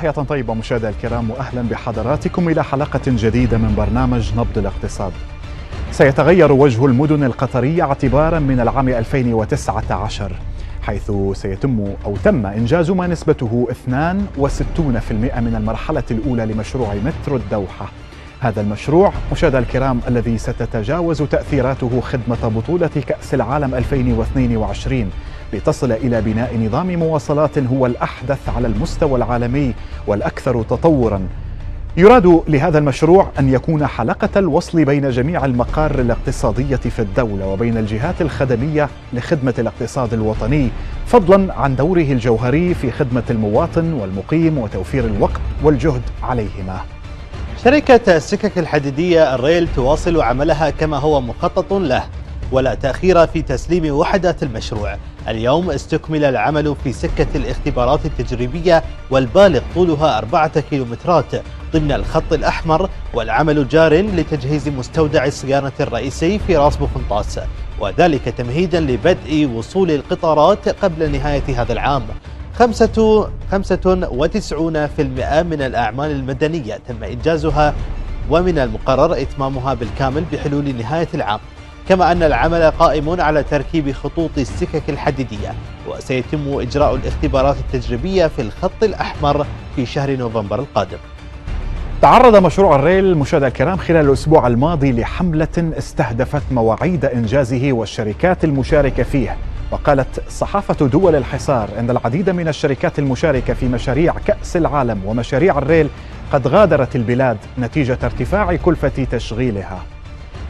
تحية طيبة مشاهدي الكرام وأهلا بحضراتكم إلى حلقة جديدة من برنامج نبض الاقتصاد سيتغير وجه المدن القطرية اعتبارا من العام 2019 حيث سيتم أو تم إنجاز ما نسبته 62% من المرحلة الأولى لمشروع مترو الدوحة هذا المشروع مشاهدي الكرام الذي ستتجاوز تأثيراته خدمة بطولة كأس العالم 2022 لتصل إلى بناء نظام مواصلات هو الأحدث على المستوى العالمي والأكثر تطورا يراد لهذا المشروع أن يكون حلقة الوصل بين جميع المقار الاقتصادية في الدولة وبين الجهات الخدمية لخدمة الاقتصاد الوطني فضلا عن دوره الجوهري في خدمة المواطن والمقيم وتوفير الوقت والجهد عليهما شركة السكك الحديدية الريل تواصل عملها كما هو مخطط له ولا تأخير في تسليم وحدات المشروع اليوم استكمل العمل في سكة الاختبارات التجريبية والبالغ طولها أربعة كيلومترات ضمن الخط الأحمر والعمل جار لتجهيز مستودع الصيانة الرئيسي في راس بوفنطاس وذلك تمهيدا لبدء وصول القطارات قبل نهاية هذا العام 95% من الأعمال المدنية تم إنجازها ومن المقرر إتمامها بالكامل بحلول نهاية العام كما أن العمل قائم على تركيب خطوط السكك الحديدية وسيتم إجراء الاختبارات التجريبية في الخط الأحمر في شهر نوفمبر القادم تعرض مشروع الريل مشاهدة الكرام خلال الأسبوع الماضي لحملة استهدفت مواعيد إنجازه والشركات المشاركة فيه وقالت صحافة دول الحصار أن العديد من الشركات المشاركة في مشاريع كأس العالم ومشاريع الريل قد غادرت البلاد نتيجة ارتفاع كلفة تشغيلها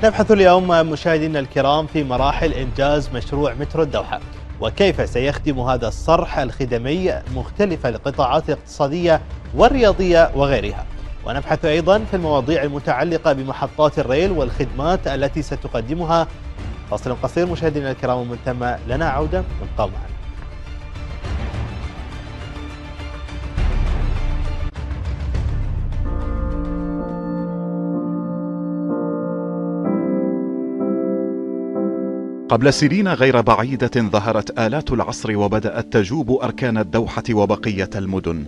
نبحث اليوم مشاهدينا الكرام في مراحل إنجاز مشروع مترو الدوحة وكيف سيخدم هذا الصرح الخدمي مختلف القطاعات الاقتصادية والرياضية وغيرها ونبحث أيضا في المواضيع المتعلقة بمحطات الريل والخدمات التي ستقدمها فصل قصير مشاهدينا الكرام ومن ثم لنا عودة ابقوا معنا قبل سنين غير بعيدة ظهرت آلات العصر وبدأت تجوب أركان الدوحة وبقية المدن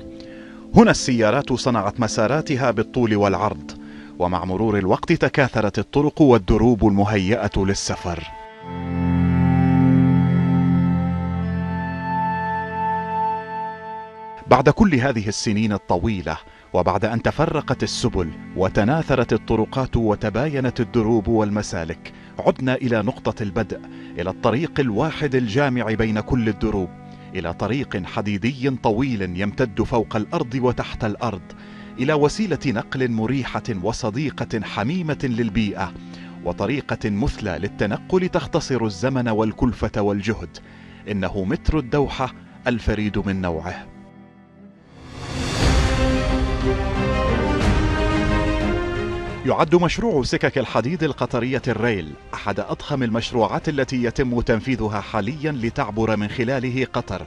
هنا السيارات صنعت مساراتها بالطول والعرض ومع مرور الوقت تكاثرت الطرق والدروب المهيئة للسفر بعد كل هذه السنين الطويلة وبعد أن تفرقت السبل وتناثرت الطرقات وتباينت الدروب والمسالك عدنا إلى نقطة البدء إلى الطريق الواحد الجامع بين كل الدروب إلى طريق حديدي طويل يمتد فوق الأرض وتحت الأرض إلى وسيلة نقل مريحة وصديقة حميمة للبيئة وطريقة مثلى للتنقل تختصر الزمن والكلفة والجهد إنه متر الدوحة الفريد من نوعه يعد مشروع سكك الحديد القطرية الريل أحد أضخم المشروعات التي يتم تنفيذها حاليا لتعبر من خلاله قطر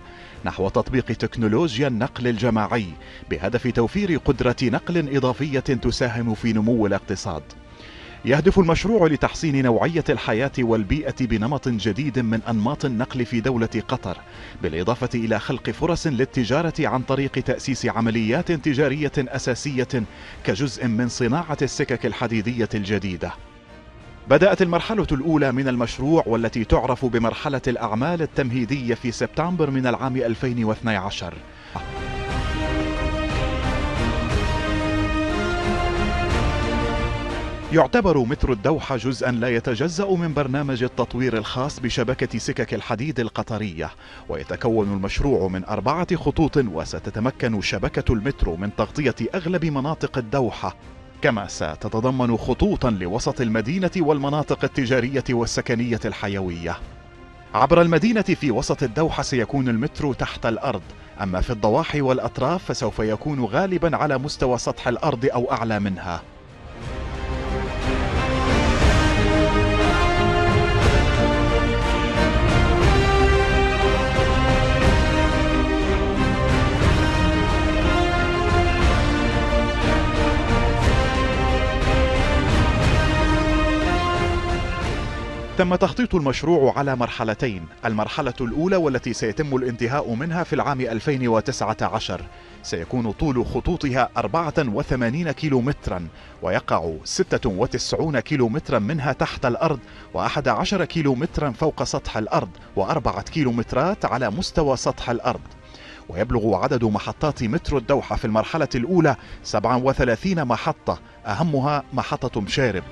نحو تطبيق تكنولوجيا النقل الجماعي بهدف توفير قدرة نقل إضافية تساهم في نمو الاقتصاد يهدف المشروع لتحسين نوعية الحياة والبيئة بنمط جديد من أنماط النقل في دولة قطر بالإضافة إلى خلق فرص للتجارة عن طريق تأسيس عمليات تجارية أساسية كجزء من صناعة السكك الحديدية الجديدة بدأت المرحلة الأولى من المشروع والتي تعرف بمرحلة الأعمال التمهيدية في سبتمبر من العام 2012 يعتبر مترو الدوحة جزءا لا يتجزأ من برنامج التطوير الخاص بشبكة سكك الحديد القطرية ويتكون المشروع من أربعة خطوط وستتمكن شبكة المترو من تغطية أغلب مناطق الدوحة كما ستتضمن خطوطا لوسط المدينة والمناطق التجارية والسكنية الحيوية عبر المدينة في وسط الدوحة سيكون المترو تحت الأرض أما في الضواحي والأطراف فسوف يكون غالبا على مستوى سطح الأرض أو أعلى منها تم تخطيط المشروع على مرحلتين المرحلة الأولى والتي سيتم الانتهاء منها في العام 2019 سيكون طول خطوطها 84 كيلومترا ويقع 96 كيلومترا منها تحت الأرض و11 كيلومترا فوق سطح الأرض و4 كيلومترات على مستوى سطح الأرض ويبلغ عدد محطات مترو الدوحة في المرحلة الأولى 37 محطة أهمها محطة مشارب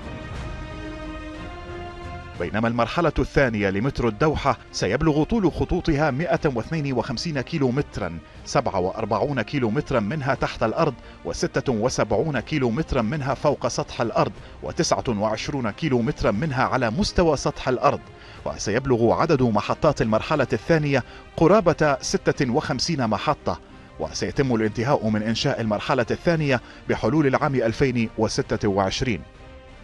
بينما المرحلة الثانية لمترو الدوحة سيبلغ طول خطوطها 152 كيلومترا 47 كيلومترا منها تحت الأرض و76 كيلومترا منها فوق سطح الأرض و29 كيلومترا منها على مستوى سطح الأرض وسيبلغ عدد محطات المرحلة الثانية قرابة 56 محطة وسيتم الانتهاء من إنشاء المرحلة الثانية بحلول العام 2026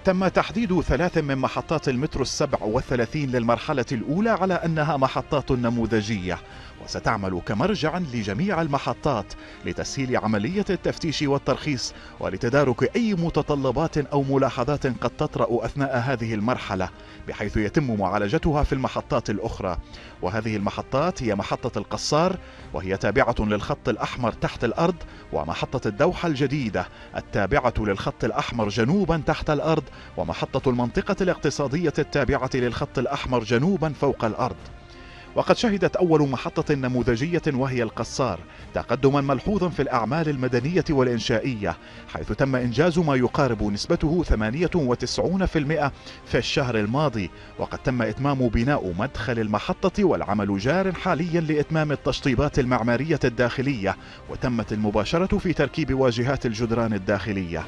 تم تحديد ثلاث من محطات المترو السبع والثلاثين للمرحلة الأولى على أنها محطات نموذجية وستعمل كمرجع لجميع المحطات لتسهيل عملية التفتيش والترخيص ولتدارك أي متطلبات أو ملاحظات قد تطرأ أثناء هذه المرحلة بحيث يتم معالجتها في المحطات الأخرى وهذه المحطات هي محطة القصار وهي تابعة للخط الأحمر تحت الأرض ومحطة الدوحة الجديدة التابعة للخط الأحمر جنوبا تحت الأرض ومحطة المنطقة الاقتصادية التابعة للخط الأحمر جنوبا فوق الأرض وقد شهدت أول محطة نموذجية وهي القصار تقدما ملحوظا في الأعمال المدنية والإنشائية حيث تم إنجاز ما يقارب نسبته 98% في الشهر الماضي وقد تم إتمام بناء مدخل المحطة والعمل جار حاليا لإتمام التشطيبات المعمارية الداخلية وتمت المباشرة في تركيب واجهات الجدران الداخلية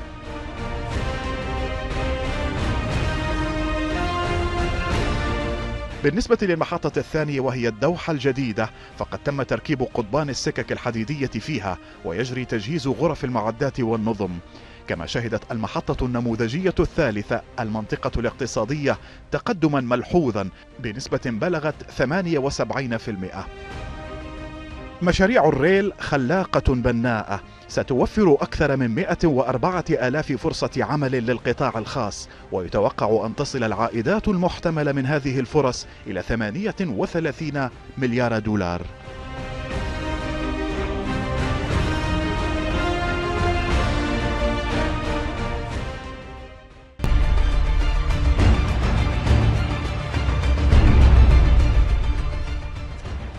بالنسبة للمحطة الثانية وهي الدوحة الجديدة فقد تم تركيب قضبان السكك الحديدية فيها ويجري تجهيز غرف المعدات والنظم كما شهدت المحطة النموذجية الثالثة المنطقة الاقتصادية تقدما ملحوظا بنسبة بلغت 78% مشاريع الريل خلاقة بناءة ستوفر أكثر من 104 ألاف فرصة عمل للقطاع الخاص ويتوقع أن تصل العائدات المحتملة من هذه الفرص إلى 38 مليار دولار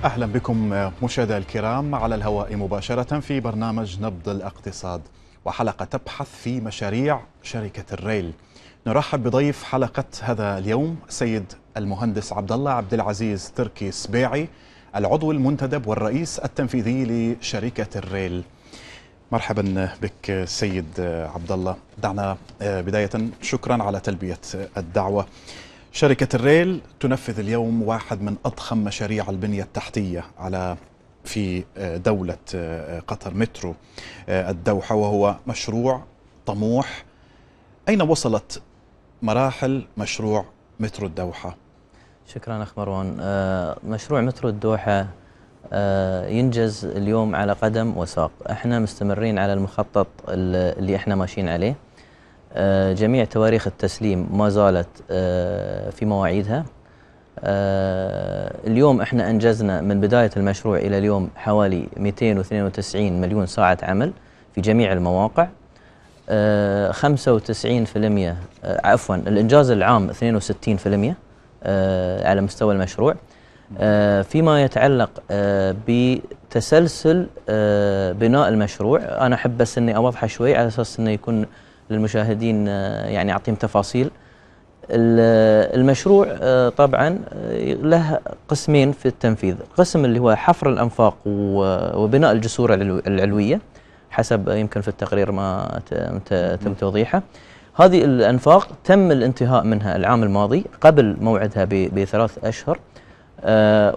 أهلا بكم مشاهدي الكرام على الهواء مباشرة في برنامج نبض الاقتصاد وحلقة تبحث في مشاريع شركة الريل نرحب بضيف حلقة هذا اليوم سيد المهندس عبد الله عبد العزيز تركي سبيعي العضو المنتدب والرئيس التنفيذي لشركة الريل مرحبا بك سيد عبد الله دعنا آه، بداية شكرا على تلبية الدعوة شركة الريل تنفذ اليوم واحد من أضخم مشاريع البنية التحتية على في آه، دولة آه، قطر مترو آه، الدوحة وهو مشروع طموح أين وصلت مراحل مشروع مترو الدوحة؟ شكرا أخ مروان مشروع مترو الدوحة ينجز اليوم على قدم وساق احنا مستمرين على المخطط اللي احنا ماشيين عليه آه، جميع تواريخ التسليم ما زالت آه، في مواعيدها آه، اليوم احنا انجزنا من بدايه المشروع الى اليوم حوالي 292 مليون ساعه عمل في جميع المواقع 95% عفوا الانجاز العام 62% على مستوى المشروع فيما يتعلق بتسلسل بناء المشروع انا احب بس اني اوضحه شوي على اساس انه يكون للمشاهدين آه، يعني أعطيهم تفاصيل المشروع آه، طبعا آه، له قسمين في التنفيذ قسم اللي هو حفر الأنفاق وبناء الجسور العلوية حسب يمكن في التقرير ما تم توضيحه هذه الأنفاق تم الانتهاء منها العام الماضي قبل موعدها بثلاث أشهر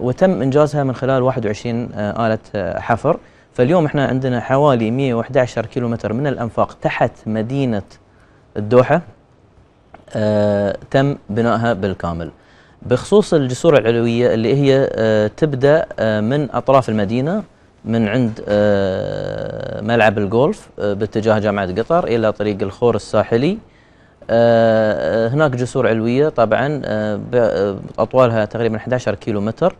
وتم إنجازها من خلال 21 آلة حفر فاليوم احنا عندنا حوالي 111 متر من الأنفاق تحت مدينة الدوحة آه تم بنائها بالكامل بخصوص الجسور العلوية اللي هي آه تبدأ آه من أطراف المدينة من عند آه، ملعب الجولف آه، باتجاه جامعة قطر إلى طريق الخور الساحلي آه، هناك جسور علوية طبعا أطوالها تقريبا 11 كيلو متر.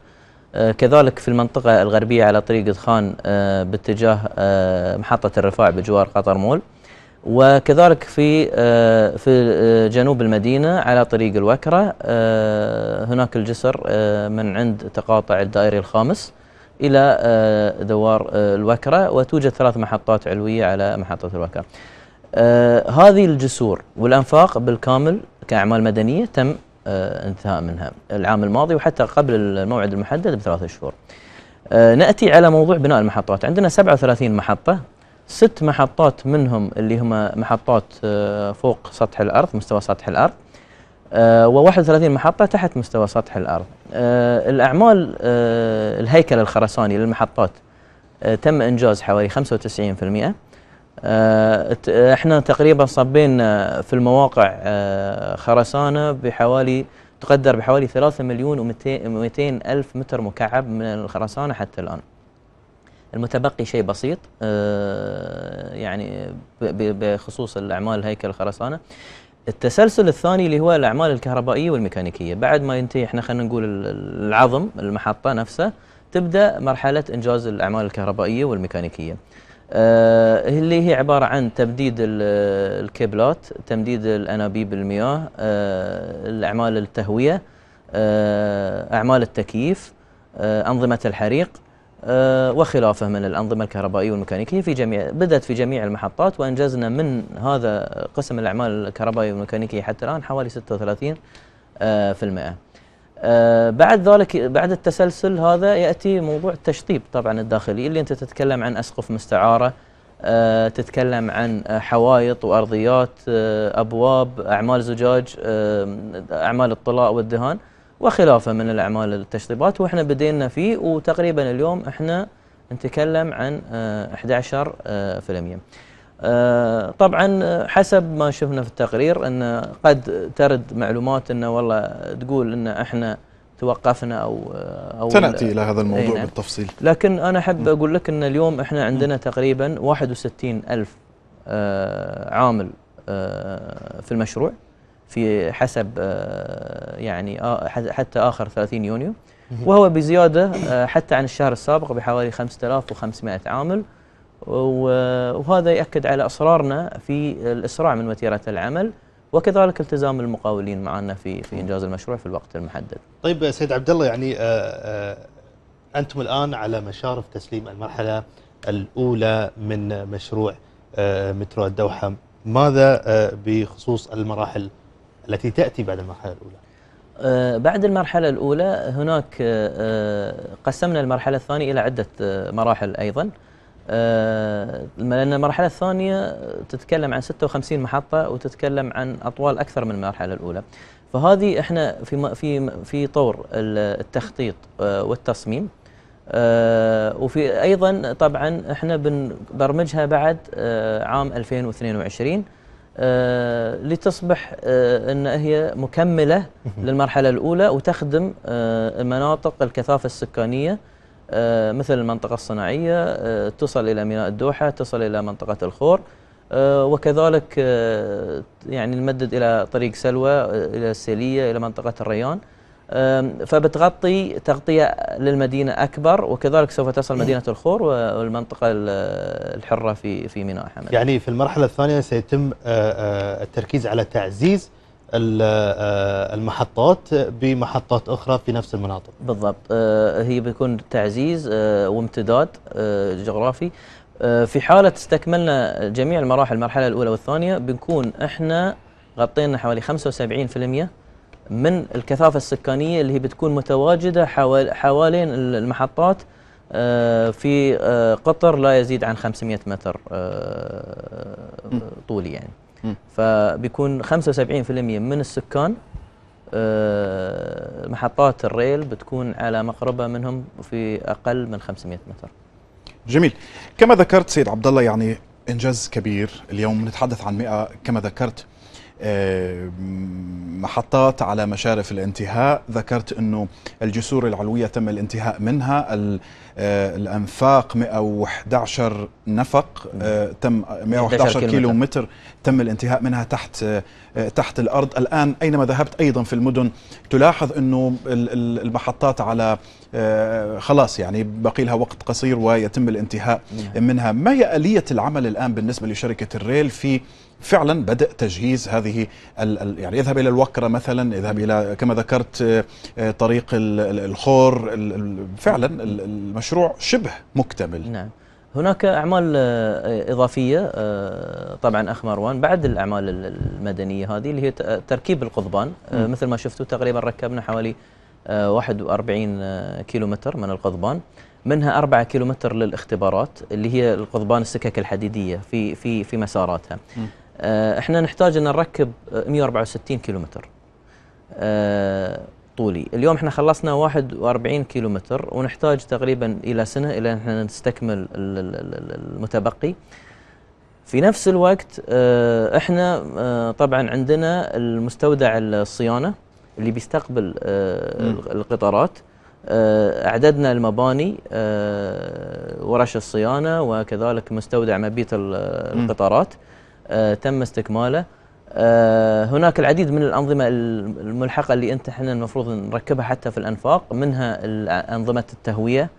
آه، كذلك في المنطقة الغربية على طريق إدخان آه، باتجاه آه، محطة الرفاع بجوار قطر مول وكذلك في في جنوب المدينة على طريق الوكرة هناك الجسر من عند تقاطع الدائري الخامس إلى دوار الوكرة وتوجد ثلاث محطات علوية على محطة الوكرة هذه الجسور والأنفاق بالكامل كأعمال مدنية تم آه، انتهاء منها العام الماضي وحتى قبل الموعد المحدد بثلاث شهور آه، نأتي على موضوع بناء المحطات عندنا 37 محطة ست محطات منهم اللي هم محطات آه، فوق سطح الأرض مستوى سطح الأرض و31 محطة تحت مستوى سطح الأرض الأعمال الهيكل الخرساني للمحطات تم إنجاز حوالي 95% آه، احنا تقريبا صبينا آه، في المواقع آه، خرسانه بحوالي تقدر بحوالي 3 مليون و200 الف متر مكعب من الخرسانه حتى الان. المتبقي شيء بسيط يعني بخصوص الاعمال هيكل الخرسانه. التسلسل الثاني اللي هو الاعمال الكهربائيه والميكانيكيه، بعد ما ينتهي احنا خلينا نقول العظم المحطه نفسها تبدا مرحله انجاز الاعمال الكهربائيه والميكانيكيه. آه، اللي هي عبارة عن تبديد الكيبلات تمديد الأنابيب المياه آه، الأعمال التهوية آه، أعمال التكييف أنظمة الحريق وخلافه من الأنظمة الكهربائية والميكانيكية في جميع بدأت في جميع المحطات وأنجزنا من هذا قسم الأعمال الكهربائية والميكانيكية حتى الآن حوالي 36 في المئة آه، بعد ذلك بعد التسلسل هذا ياتي موضوع التشطيب طبعا الداخلي اللي انت تتكلم عن اسقف مستعاره آه، تتكلم عن حوايط وارضيات آه، ابواب اعمال زجاج اعمال الطلاء والدهان وخلافه من الاعمال التشطيبات واحنا بدينا فيه وتقريبا اليوم احنا نتكلم عن 11 فيلم آه، طبعا آه، حسب ما شفنا في التقرير ان قد ترد معلومات انه والله تقول ان احنا توقفنا او آه، او سناتي الى هذا الموضوع أينا. نعم. بالتفصيل لكن انا احب اقول لك ان اليوم احنا عندنا تقريبا 61 الف عامل في المشروع في حسب يعني حتى اخر 30 يونيو وهو بزياده حتى عن الشهر السابق بحوالي 5500 عامل وهذا يأكد على أصرارنا في الإسراع من وتيرة العمل وكذلك التزام المقاولين معنا في في انجاز المشروع في الوقت المحدد. طيب سيد عبد الله يعني آه، آه، انتم الان على مشارف تسليم المرحله الاولى من مشروع آه، مترو الدوحه، ماذا بخصوص المراحل التي تاتي بعد المرحله الاولى؟ بعد المرحلة الأولى هناك قسمنا المرحلة الثانية إلى عدة مراحل أيضا آه، لأن المرحلة الثانية تتكلم عن 56 محطة وتتكلم عن أطوال أكثر من المرحلة الأولى فهذه احنا في في في طور التخطيط آه، والتصميم آه، وفي ايضا طبعا احنا بنبرمجها بعد عام 2022 لتصبح ان هي مكمله للمرحله الاولى وتخدم مناطق الكثافه السكانيه آه، مثل المنطقة الصناعية آه، تصل إلى ميناء الدوحة تصل إلى منطقة الخور آه، وكذلك يعني نمدد إلى طريق سلوى إلى السيلية إلى منطقة الريان فبتغطي تغطية للمدينة أكبر وكذلك سوف تصل مدينة الخور والمنطقة الحرة في في ميناء حمد يعني في المرحلة الثانية سيتم التركيز على تعزيز آه، المحطات بمحطات اخرى في نفس المناطق. بالضبط آه، هي بيكون تعزيز آه، وامتداد جغرافي في حاله استكملنا جميع المراحل المرحله الاولى والثانيه بنكون احنا غطينا حوالي 75% من الكثافه السكانيه اللي هي بتكون متواجده حوالين المحطات في قطر لا يزيد عن 500 متر طولي يعني. فبيكون 75% من السكان آه، محطات الريل بتكون على مقربه منهم في اقل من 500 متر. جميل. كما ذكرت سيد عبد الله يعني انجاز كبير، اليوم نتحدث عن 100 كما ذكرت آه، محطات على مشارف الانتهاء ذكرت أنه الجسور العلوية تم الانتهاء منها آه، الأنفاق 111 نفق آه، تم 111 كيلو متر تم الانتهاء منها تحت تحت الأرض الآن أينما ذهبت أيضا في المدن تلاحظ أنه المحطات على خلاص يعني بقي لها وقت قصير ويتم الانتهاء نعم. منها ما هي آلية العمل الآن بالنسبة لشركة الريل في فعلا بدأ تجهيز هذه يعني اذهب الى الوكره مثلا اذهب الى كما ذكرت آه، آه، طريق الخور فعلا المشروع شبه مكتمل نعم هناك اعمال آه، اضافيه طبعا اخ مروان بعد الاعمال المدنيه هذه اللي هي تركيب القضبان مثل ما شفتوا تقريبا ركبنا حوالي 41 كيلومتر من القضبان منها 4 كيلومتر للاختبارات اللي هي القضبان السكك الحديديه في في في مساراتها م. آه، احنا نحتاج ان نركب 164 كيلو متر طولي اليوم احنا خلصنا 41 متر ونحتاج تقريبا الى سنه الى ان احنا نستكمل المتبقي في نفس الوقت آه، احنا آه، طبعا عندنا المستودع الصيانه اللي بيستقبل القطارات اعددنا المباني ورش الصيانه وكذلك مستودع مبيت القطارات م. آه، تم استكماله آه، هناك العديد من الأنظمة الملحقة اللي أنت احنا المفروض نركبها حتى في الأنفاق منها أنظمة التهوية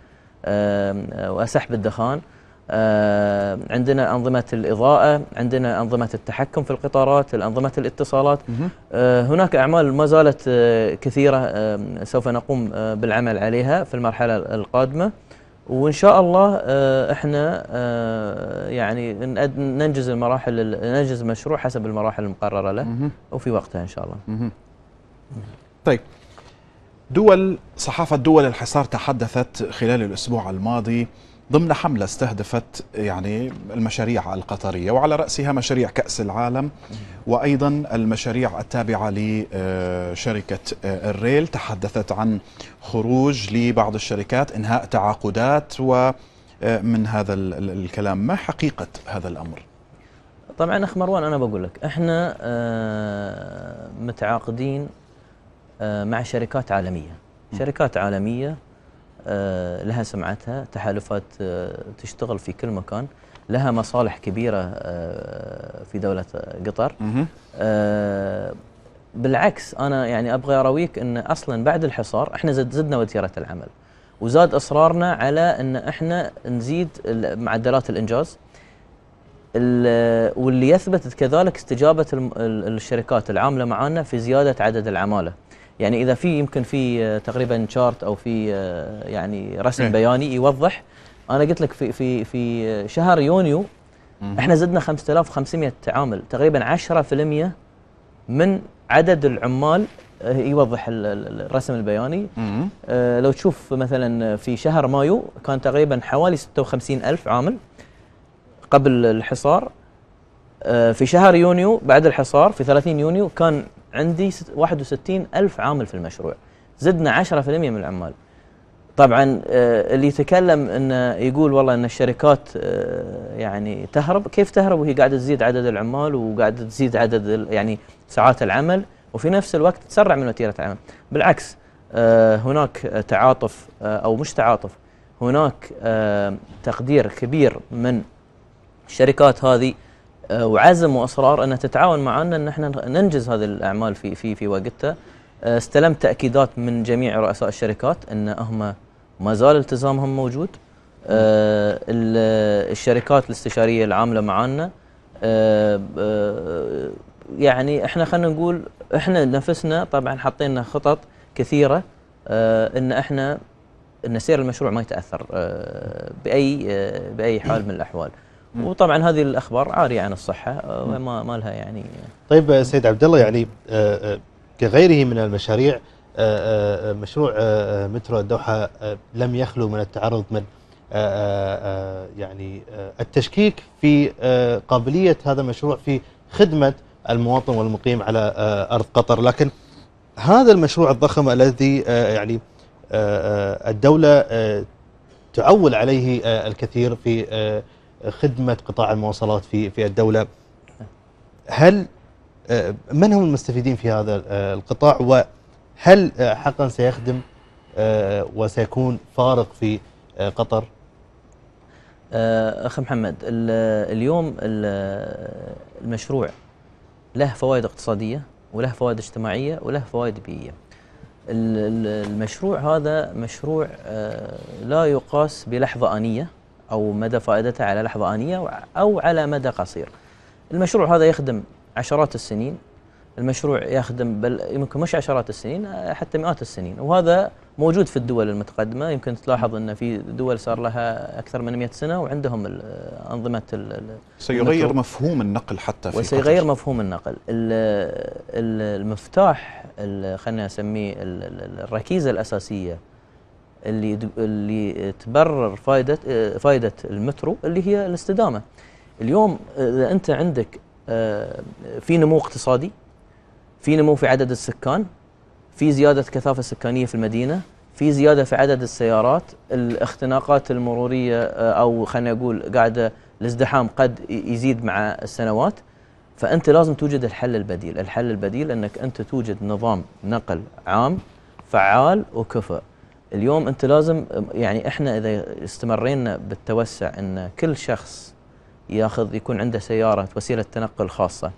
آه، وسحب الدخان عندنا أنظمة الإضاءة عندنا أنظمة التحكم في القطارات أنظمة الاتصالات هناك أعمال ما زالت كثيرة سوف نقوم بالعمل عليها في المرحلة القادمة وان شاء الله آه، احنا آه، يعني ننجز المراحل ننجز المشروع حسب المراحل المقرره له وفي وقتها ان شاء الله. طيب دول صحافه دول الحصار تحدثت خلال الاسبوع الماضي ضمن حملة استهدفت يعني المشاريع القطرية وعلى رأسها مشاريع كأس العالم وأيضا المشاريع التابعة لشركة آه، الريل تحدثت عن خروج لبعض الشركات إنهاء تعاقدات ومن آه، هذا الكلام ما حقيقة هذا الأمر؟ طبعا أخ مروان أنا بقول لك إحنا آه، متعاقدين مع شركات عالمية شركات عالمية آه، لها سمعتها تحالفات آه، تشتغل في كل مكان لها مصالح كبيرة آه، في دولة قطر بالعكس أنا يعني أبغى أرويك أن أصلا بعد الحصار إحنا زدنا وتيرة العمل وزاد إصرارنا على أن إحنا نزيد معدلات الإنجاز واللي يثبت كذلك استجابة الشركات العاملة معنا في زيادة عدد العمالة يعني اذا في يمكن في آه، تقريبا شارت او في آه، يعني رسم إيه؟ بياني يوضح انا قلت لك في في في شهر يونيو احنا زدنا 5500 عامل تقريبا 10% من عدد العمال آه، يوضح الرسم البياني أه لو تشوف مثلا في شهر مايو كان تقريبا حوالي 56 ألف عامل قبل الحصار أه في شهر يونيو بعد الحصار في 30 يونيو كان عندي 61 ألف عامل في المشروع زدنا 10% من العمال طبعا آه، اللي يتكلم انه يقول والله ان الشركات آه، يعني تهرب كيف تهرب وهي قاعده تزيد عدد العمال وقاعده تزيد عدد يعني ساعات العمل وفي نفس الوقت تسرع من وتيره العمل بالعكس آه، هناك تعاطف او مش تعاطف هناك تقدير كبير من الشركات هذه آه، وعزم واصرار انها تتعاون معنا ان احنا ننجز هذه الاعمال في في في وقتها آه، استلمت تاكيدات من جميع رؤساء الشركات ان هم ما زال التزامهم موجود آه، الشركات الاستشاريه العامله معنا يعني احنا خلينا نقول احنا نفسنا طبعا حطينا خطط كثيره ان احنا ان سير المشروع ما يتاثر باي باي حال من الاحوال. وطبعا هذه الاخبار عاريه عن الصحه وما آه، ما لها يعني طيب آه، سيد عبد الله يعني آه، كغيره من المشاريع مشروع مترو الدوحه لم يخلو من التعرض من يعني التشكيك في قابليه هذا المشروع في خدمه المواطن والمقيم على ارض قطر لكن هذا المشروع الضخم الذي يعني الدوله تعول عليه الكثير في خدمه قطاع المواصلات في في الدوله هل آه، من هم المستفيدين في هذا آه، القطاع وهل آه، حقا سيخدم وسيكون فارق في قطر اخ محمد اليوم المشروع له فوائد اقتصاديه وله فوائد اجتماعيه وله فوائد بيئيه المشروع هذا مشروع لا يقاس بلحظه انيه أو مدى فائدتها على لحظة آنية أو على مدى قصير المشروع هذا يخدم عشرات السنين المشروع يخدم بل يمكن مش عشرات السنين حتى مئات السنين وهذا موجود في الدول المتقدمة يمكن تلاحظ أن في دول صار لها أكثر من 100 سنة وعندهم أنظمة سيغير مفهوم النقل حتى في وسيغير قطر. مفهوم النقل المفتاح خلينا نسميه الركيزة الأساسية اللي اللي تبرر فائده فائده المترو اللي هي الاستدامه. اليوم اذا انت عندك آه، في نمو اقتصادي في نمو في عدد السكان في زياده كثافه سكانيه في المدينه في زياده في عدد السيارات الاختناقات المروريه آه، او خلينا نقول قاعده الازدحام قد يزيد مع السنوات فانت لازم توجد الحل البديل الحل البديل انك انت توجد نظام نقل عام فعال وكفؤ. اليوم انت لازم يعني احنا اذا استمرينا بالتوسع ان كل شخص ياخذ يكون عنده سياره وسيله تنقل خاصه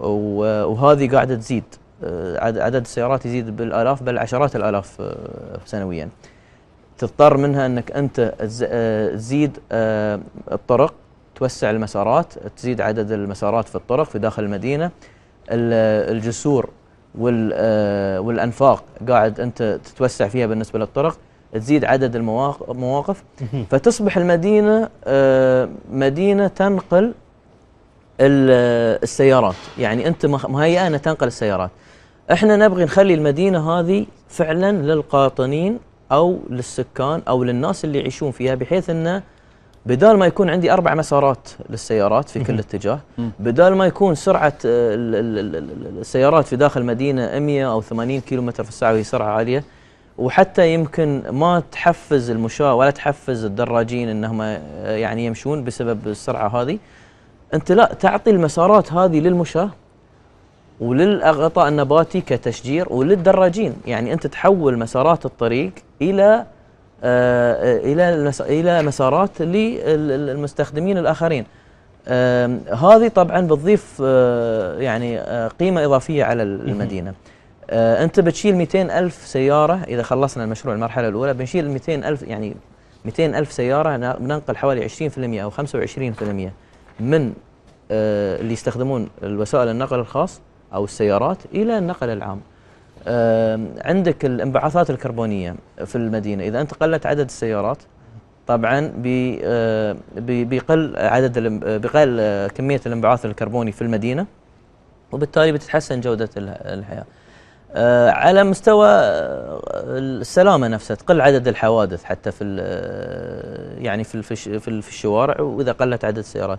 وهذه قاعده تزيد آه، عدد السيارات يزيد بالالاف بل عشرات الالاف آه، سنويا تضطر منها انك انت آه، تزيد الطرق توسع المسارات تزيد عدد المسارات في الطرق في داخل المدينه الجسور آه، والانفاق قاعد انت تتوسع فيها بالنسبه للطرق تزيد عدد المواقف فتصبح المدينه آه، مدينه تنقل آه، السيارات يعني انت مهيئه انها تنقل السيارات احنا نبغي نخلي المدينه هذه فعلا للقاطنين او للسكان او للناس اللي يعيشون فيها بحيث انه بدال ما يكون عندي اربع مسارات للسيارات في كل اتجاه بدال ما يكون سرعه آه، السيارات في داخل المدينه 100 او 80 متر في الساعه وهي سرعه عاليه وحتى يمكن ما تحفز المشاة ولا تحفز الدراجين انهم آه، يعني يمشون بسبب السرعه هذه انت لا تعطي المسارات هذه للمشاة وللغطاء النباتي كتشجير وللدراجين يعني انت تحول مسارات الطريق الى آه، الى الى مسارات للمستخدمين الاخرين هذه طبعا بتضيف آه، يعني آه، قيمه اضافيه على المدينه انت بتشيل 200 الف سياره اذا خلصنا المشروع المرحله الاولى بنشيل 200 الف يعني 200 الف سياره بننقل حوالي 20% او 25% من اللي يستخدمون الوسائل النقل الخاص او السيارات الى النقل العام عندك الانبعاثات الكربونيه في المدينه اذا انت قلت عدد السيارات طبعا بيقل عدد بيقل كميه الانبعاث الكربوني في المدينه وبالتالي بتتحسن جوده الحياه آه، على مستوى آه، السلامه نفسها تقل عدد الحوادث حتى في آه، يعني في في الشوارع واذا قلت عدد السيارات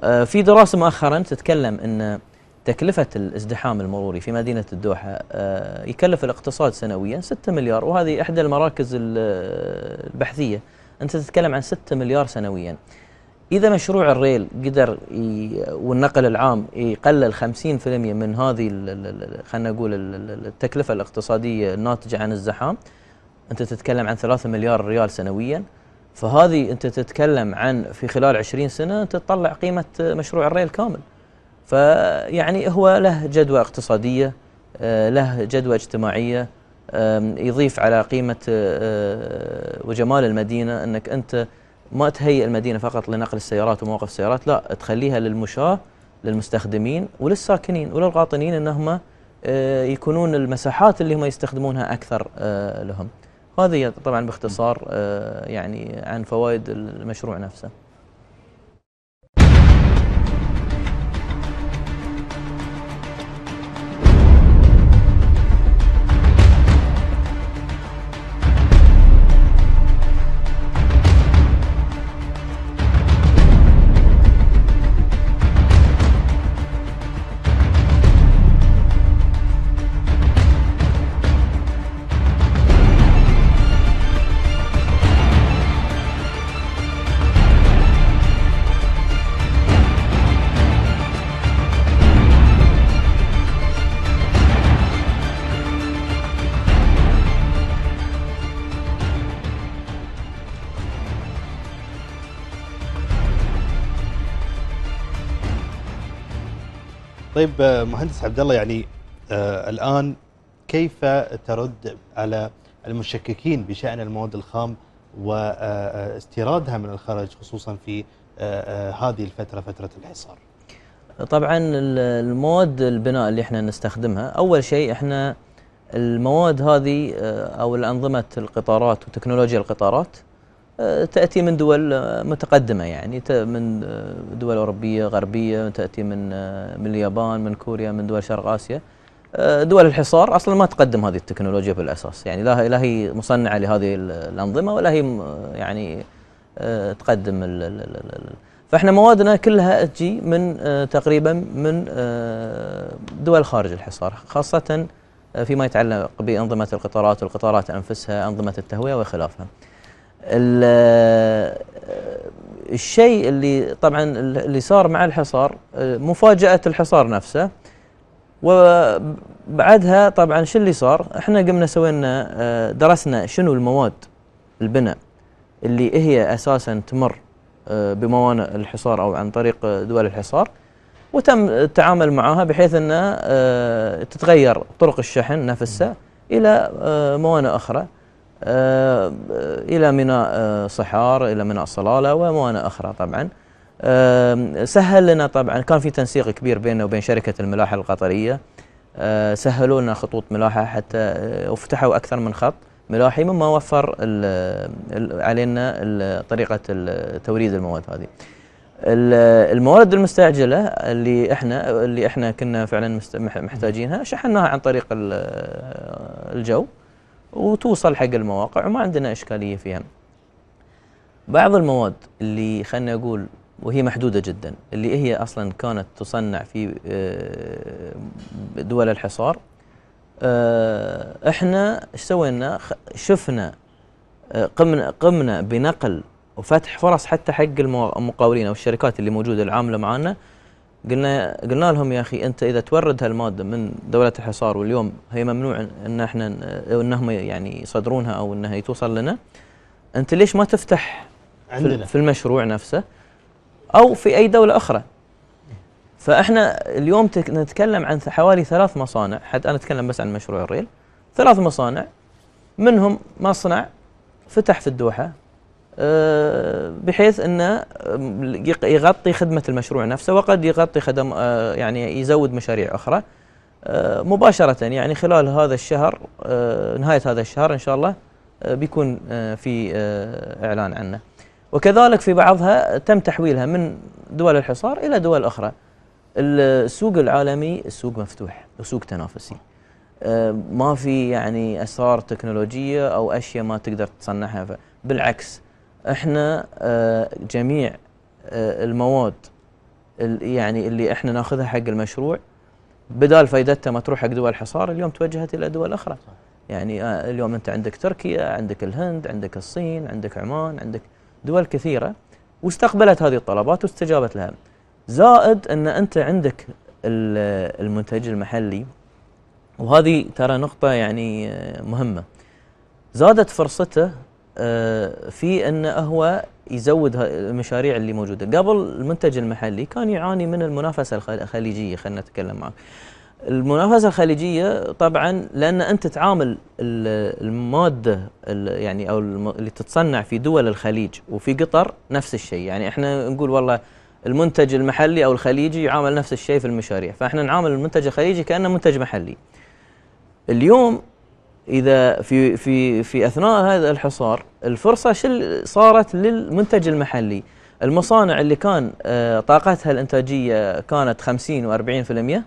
في دراسه مؤخرا تتكلم ان تكلفة الازدحام المروري في مدينة الدوحة آه، يكلف الاقتصاد سنويا 6 مليار وهذه إحدى المراكز البحثية أنت تتكلم عن 6 مليار سنويا إذا مشروع الريل قدر والنقل العام يقلل 50% من هذه خلينا نقول التكلفة الاقتصادية الناتجة عن الزحام أنت تتكلم عن 3 مليار ريال سنويا فهذه أنت تتكلم عن في خلال 20 سنة تطلع قيمة مشروع الريل كامل فيعني هو له جدوى اقتصادية آه، له جدوى اجتماعية يضيف على قيمة آه، آه، وجمال المدينة أنك أنت ما تهيئ المدينة فقط لنقل السيارات ومواقف السيارات لا تخليها للمشاة للمستخدمين وللساكنين وللغاطنين أنهم يكونون المساحات اللي هم يستخدمونها أكثر لهم هذه طبعا باختصار يعني عن فوائد المشروع نفسه طيب مهندس عبد الله يعني آه الان كيف ترد على المشككين بشان المواد الخام واستيرادها آه، آه، من الخارج خصوصا في آه، هذه الفتره فتره الحصار؟ طبعا المواد البناء اللي احنا نستخدمها اول شيء احنا المواد هذه او الانظمه القطارات وتكنولوجيا القطارات تأتي من دول متقدمة يعني من دول أوروبية غربية تأتي من من اليابان من كوريا من دول شرق آسيا آه، دول الحصار أصلا ما تقدم هذه التكنولوجيا بالأساس يعني لا هي مصنعة لهذه الأنظمة ولا هي يعني آه، تقدم فاحنا موادنا كلها تجي من آه، تقريبا من دول خارج الحصار خاصة فيما يتعلق بأنظمة القطارات والقطارات أنفسها أنظمة التهوية وخلافها الشيء اللي طبعا اللي صار مع الحصار مفاجأة الحصار نفسه وبعدها طبعا شو اللي صار احنا قمنا سوينا آه، درسنا شنو المواد البناء اللي هي اساسا تمر آه، بموانئ الحصار او عن طريق دول الحصار وتم التعامل معها بحيث انها آه، تتغير طرق الشحن نفسها الى موانئ اخرى آه، إلى ميناء صحار إلى ميناء صلالة وموانئ أخرى طبعا آه، سهل لنا طبعا كان في تنسيق كبير بيننا وبين شركة الملاحة القطرية آه، سهلوا لنا خطوط ملاحة حتى وفتحوا أكثر من خط ملاحي مما وفر الـ الـ علينا الـ طريقة توريد المواد هذه المواد المستعجلة اللي احنا اللي احنا كنا فعلا محتاجينها شحناها عن طريق الجو وتوصل حق المواقع وما عندنا إشكالية فيها بعض المواد اللي خلنا أقول وهي محدودة جدا اللي هي أصلا كانت تصنع في آه، دول الحصار آه، احنا ايش سوينا شفنا آه، قمنا قمنا بنقل وفتح فرص حتى حق المقاولين او الشركات اللي موجوده العامله معانا قلنا قلنا لهم يا اخي انت اذا تورد هالماده من دوله الحصار واليوم هي ممنوع ان احنا انهم يعني يصدرونها او انها توصل لنا انت ليش ما تفتح عندنا في المشروع نفسه او في اي دوله اخرى فاحنا اليوم نتكلم عن حوالي ثلاث مصانع حتى انا اتكلم بس عن مشروع الريل ثلاث مصانع منهم مصنع فتح في الدوحه آه، بحيث انه يغطي خدمه المشروع نفسه وقد يغطي خدم آه، يعني يزود مشاريع اخرى آه، مباشره يعني خلال هذا الشهر نهايه هذا الشهر ان شاء الله بيكون في اعلان عنه وكذلك في بعضها تم تحويلها من دول الحصار الى دول اخرى السوق العالمي السوق مفتوح وسوق تنافسي ما في يعني اسرار تكنولوجيه او اشياء ما تقدر تصنعها بالعكس احنا آه، جميع آه، المواد يعني اللي احنا ناخذها حق المشروع بدال فائدتها ما تروح حق دول الحصار اليوم توجهت الى دول اخرى يعني آه، اليوم انت عندك تركيا عندك الهند عندك الصين عندك عمان عندك دول كثيره واستقبلت هذه الطلبات واستجابت لها زائد ان انت عندك المنتج المحلي وهذه ترى نقطه يعني مهمه زادت فرصته آه، في انه هو يزود المشاريع اللي موجوده، قبل المنتج المحلي كان يعاني من المنافسه الخليجيه خلينا نتكلم معك. المنافسه الخليجيه طبعا لان انت تعامل الماده يعني او اللي تتصنع في دول الخليج وفي قطر نفس الشيء، يعني احنا نقول والله المنتج المحلي او الخليجي يعامل نفس الشيء في المشاريع، فاحنا نعامل المنتج الخليجي كانه منتج محلي. اليوم اذا في في في اثناء هذا الحصار الفرصه شل صارت للمنتج المحلي المصانع اللي كان آه، طاقتها الانتاجيه كانت 50 و40%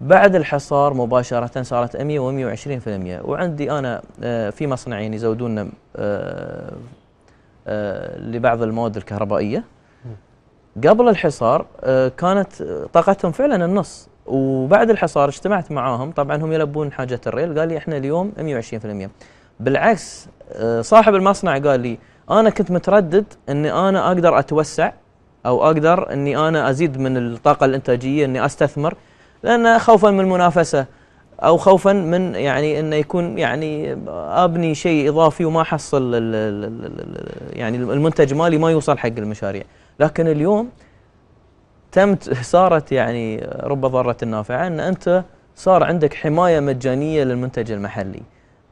بعد الحصار مباشره صارت 100 و120% وعندي انا آه، في مصنعين يزودوننا آه، لبعض المواد الكهربائيه قبل الحصار كانت طاقتهم فعلا النص وبعد الحصار اجتمعت معاهم طبعا هم يلبون حاجه الريل قال لي احنا اليوم 120% بالعكس آه، صاحب المصنع قال لي انا كنت متردد اني انا اقدر اتوسع او اقدر اني انا ازيد من الطاقه الانتاجيه اني استثمر لان خوفا من المنافسه او خوفا من يعني انه يكون يعني ابني شيء اضافي وما احصل يعني المنتج مالي ما يوصل حق المشاريع لكن اليوم تمت صارت يعني رب ضارة نافعة أن أنت صار عندك حماية مجانية للمنتج المحلي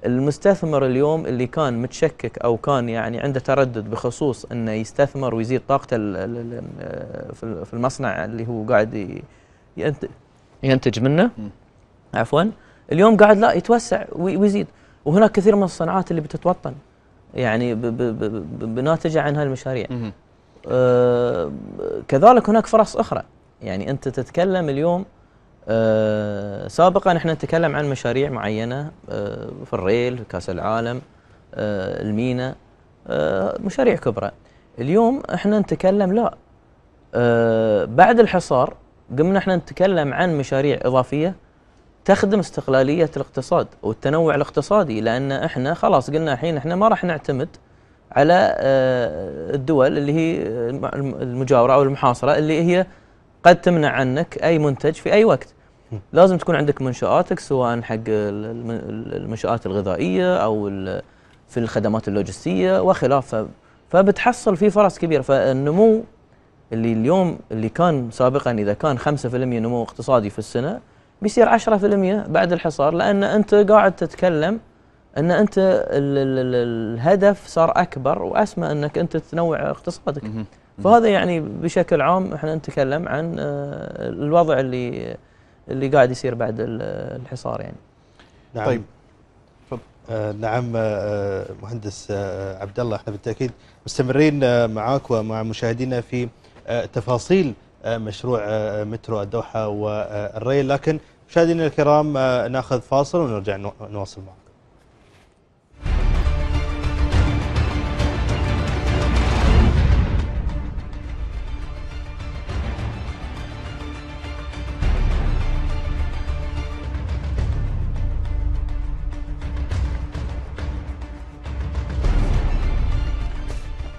المستثمر اليوم اللي كان متشكك أو كان يعني عنده تردد بخصوص أنه يستثمر ويزيد طاقته في المصنع اللي هو قاعد ينتج منه عفوا اليوم قاعد لا يتوسع ويزيد وهناك كثير من الصناعات اللي بتتوطن يعني بناتجه عن هالمشاريع آه، كذلك هناك فرص أخرى يعني أنت تتكلم اليوم آه، سابقا احنا نتكلم عن مشاريع معينة آه، في الريل كاس العالم المينا مشاريع كبرى اليوم احنا نتكلم لا بعد الحصار قمنا احنا نتكلم عن مشاريع إضافية تخدم استقلالية الاقتصاد والتنوع الاقتصادي لأن احنا خلاص قلنا الحين احنا ما راح نعتمد على آه، الدول اللي هي آه، المجاوره او المحاصره اللي هي قد تمنع عنك اي منتج في اي وقت لازم تكون عندك منشاتك سواء حق المنشات الغذائيه او في الخدمات اللوجستيه وخلافه فبتحصل في فرص كبيره فالنمو اللي اليوم اللي كان سابقا اذا كان 5% نمو اقتصادي في السنه بيصير 10% بعد الحصار لان انت قاعد تتكلم ان انت الـ الـ الهدف صار اكبر واسمى انك انت تنوع اقتصادك فهذا يعني بشكل عام احنا نتكلم عن آه، الوضع اللي اللي قاعد يصير بعد الحصار يعني نعم. طيب آه نعم آه مهندس آه عبد الله احنا بالتاكيد مستمرين آه، معاك ومع مشاهدينا في آه، تفاصيل مشروع مترو الدوحه والريل لكن مشاهدينا الكرام ناخذ فاصل ونرجع نواصل معك